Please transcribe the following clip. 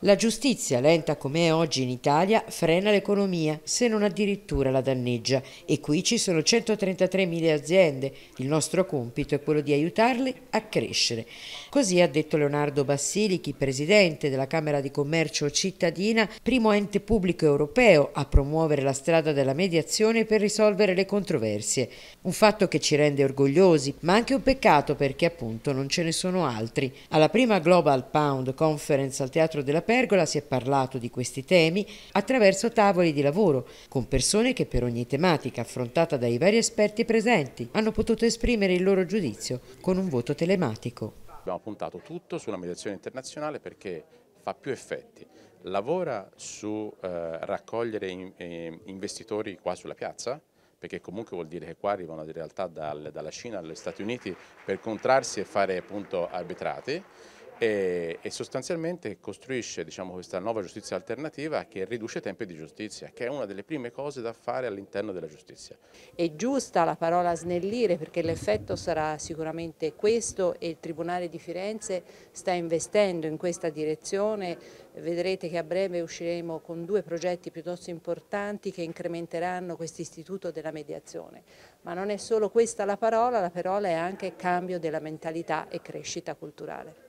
La giustizia, lenta come è oggi in Italia, frena l'economia, se non addirittura la danneggia. E qui ci sono 133.000 aziende. Il nostro compito è quello di aiutarle a crescere. Così ha detto Leonardo Bassilichi, presidente della Camera di Commercio Cittadina, primo ente pubblico europeo a promuovere la strada della mediazione per risolvere le controversie. Un fatto che ci rende orgogliosi, ma anche un peccato perché appunto non ce ne sono altri. Alla prima Global Pound Conference al Teatro della Pergola si è parlato di questi temi attraverso tavoli di lavoro con persone che per ogni tematica affrontata dai vari esperti presenti hanno potuto esprimere il loro giudizio con un voto telematico. Abbiamo puntato tutto sulla mediazione internazionale perché fa più effetti lavora su eh, raccogliere in, eh, investitori qua sulla piazza, perché comunque vuol dire che qua arrivano in realtà dal, dalla Cina agli Stati Uniti per contrarsi e fare appunto arbitrati e, e sostanzialmente costruisce diciamo, questa nuova giustizia alternativa che riduce i tempi di giustizia, che è una delle prime cose da fare all'interno della giustizia. È giusta la parola snellire perché l'effetto sarà sicuramente questo e il Tribunale di Firenze sta investendo in questa direzione, vedrete che a breve usciremo con due progetti piuttosto importanti che incrementeranno questo istituto della mediazione, ma non è solo questa la parola, la parola è anche cambio della mentalità e crescita culturale.